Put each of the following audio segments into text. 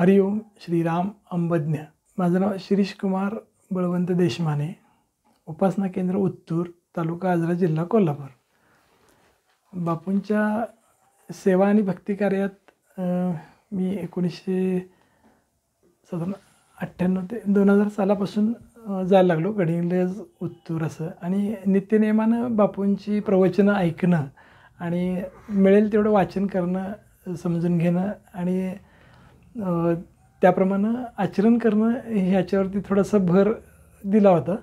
हरिओम श्रीराम अंबज्ञ माझं नाव शिरीष कुमार बळवंत देशमाने उपासना केंद्र उत्तूर तालुका आजरा जिल्हा कोल्हापूर बापूंच्या सेवा आणि भक्तिकार्यात मी एकोणीसशे साधारण अठ्ठ्याण्णव ते दोन हजार सालापासून जायला लागलो गडिंग्रज उत्तूर असं आणि नित्यनियमानं बापूंची प्रवचनं ऐकणं आणि मिळेल तेवढं वाचन करणं समजून घेणं आणि त्याप्रमाणे आचरण करणं ह्याच्यावरती थोडासा भर दिला होता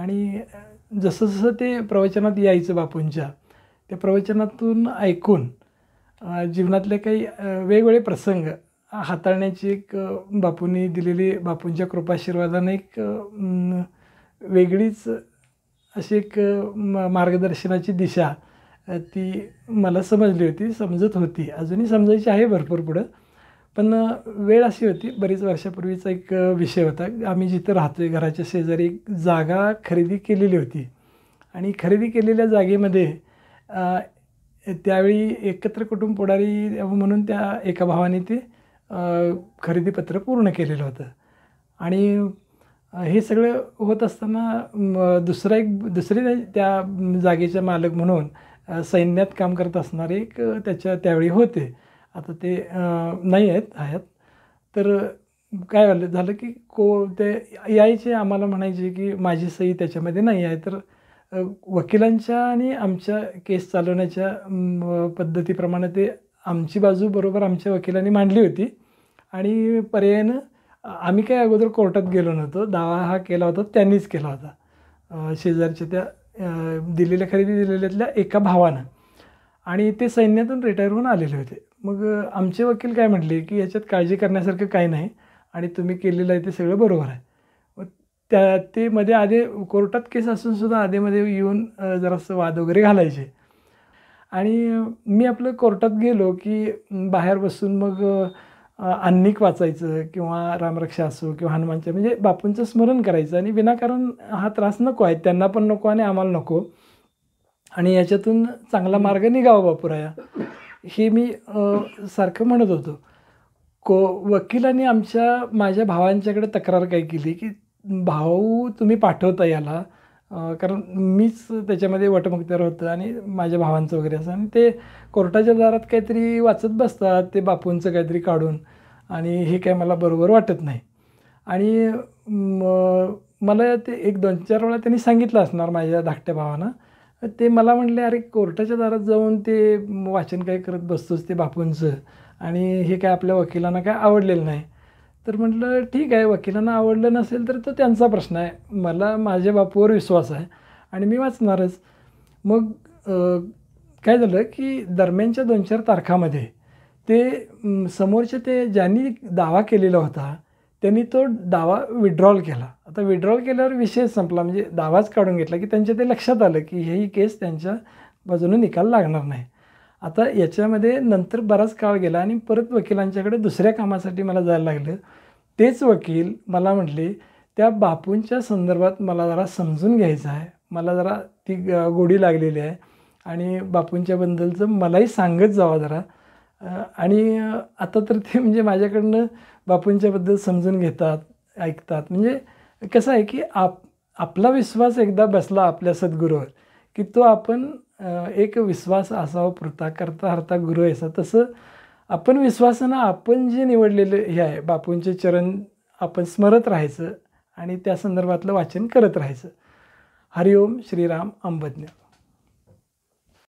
आणि जसं जसं ते प्रवचनात यायचं बापूंच्या त्या प्रवचनातून ऐकून जीवनातले काही वेगवेगळे प्रसंग हाताळण्याची एक बापूंनी दिलेली बापूंच्या कृपाशीर्वादाने एक वेगळीच अशी एक मार्गदर्शनाची दिशा ती मला समजली होती समजत होती अजूनही समजायची आहे भरपूर पुढं पण वेळ अशी होती बरीच वर्षापूर्वीचा एक विषय होता आम्ही जिथं राहतो आहे घराच्या शेजारी एक जागा खरेदी केलेली होती आणि खरेदी केलेल्या जागेमध्ये त्यावेळी एकत्र कुटुंब पुढारी म्हणून त्या एका भावाने ते खरेदीपत्र पूर्ण केलेलं होतं आणि हे सगळं होत असताना दुसरा एक दुसरी त्या जागेच्या मालक म्हणून सैन्यात काम करत असणारे एक त्याच्या त्यावेळी होते आता ते नाही आहेत आहेत तर काय झालं झालं की को ते यायचे आम्हाला म्हणायचे की माझी सही त्याच्यामध्ये नाही आहे तर वकिलांच्या आणि आमच्या केस चालवण्याच्या पद्धतीप्रमाणे ते आमची बाजू बरोबर आमच्या वकिलांनी मांडली होती आणि पर्यायानं आम्ही काय अगोदर कोर्टात गेलो नव्हतो दावा हा केला होता त्यांनीच केला होता शेजारच्या त्या दिलेल्या खरेदी दिलेल्यातल्या एका भावानं आणि ते सैन्यातून रिटायर होऊन आलेले होते मग आमचे वकील काय म्हटले की याच्यात काळजी करण्यासारखं काही नाही आणि तुम्ही केलेलं आहे ते सगळं बरोबर आहे मग त्या ते मध्ये आधी कोर्टात केस असूनसुद्धा आधीमध्ये येऊन जरासं वाद वगैरे घालायचे आणि मी आपलं कोर्टात गेलो की बाहेर बसून मग अन्निक वाचायचं किंवा रामरक्षा असो किंवा हनुमानच्या म्हणजे बापूंचं स्मरण करायचं आणि विनाकारण हा त्रास नको आहे त्यांना पण नको आणि आम्हाला नको आणि याच्यातून चांगला मार्ग निघावा बापूराया हे मी सारखं म्हणत होतो को वकिलाने आमच्या माझ्या भावांच्याकडे तक्रार काय केली की भाऊ तुम्ही पाठवता याला कारण मीच त्याच्यामध्ये वटमुक्त्यावर होतं आणि माझ्या भावांचं वगैरे असं आणि ते कोर्टाच्या दारात काहीतरी वाचत बसतात ते बापूंचं काहीतरी काढून आणि हे काय मला बरोबर वाटत नाही आणि मला ते एक दोन चार वेळा त्यांनी सांगितलं असणार माझ्या धाकट्या भावानं ते मला म्हटले अरे कोर्टाच्या दारात जाऊन ते वाचन काय करत बसतोच ते बापूंचं आणि हे काय आपल्या वकिलांना काय आवडलेलं नाही तर म्हटलं ठीक आहे वकिलांना आवडलं नसेल तर तो त्यांचा प्रश्न आहे मला माझ्या बापूवर विश्वास आहे आणि मी वाचणारच मग काय झालं की दरम्यानच्या दोन चार तारखामध्ये ते समोरचे ते ज्यांनी दावा केलेला होता त्यांनी तो दावा विड्रॉल केला आता विड्रॉल केल्यावर विषय संपला म्हणजे दावाच काढून घेतला की त्यांच्या ते लक्षात आलं की ही केस त्यांच्या बाजूने निकाल लागणार नाही आता याच्यामध्ये नंतर बराच काळ गेला आणि परत वकिलांच्याकडे दुसऱ्या कामासाठी मला जायला लागलं तेच वकील मला म्हटले त्या बापूंच्या संदर्भात मला जरा समजून घ्यायचं आहे मला जरा ती गोडी लागलेली आहे आणि बापूंच्याबद्दलचं मलाही सांगत जावा जरा आणि आता तर ते म्हणजे माझ्याकडनं बापूंच्याबद्दल समजून घेतात ऐकतात म्हणजे कसं आहे की आप आपला विश्वास एकदा बसला आपल्या सद्गुरूवर की तो आपण एक विश्वास असावा पुरता करता हरता गुरु यायचा तसं आपण विश्वासानं आपण जे निवडलेलं हे आहे बापूंचे चरण आपण स्मरत राहायचं आणि त्या संदर्भातलं वाचन करत राहायचं हरिओम श्रीराम अंबज्ञ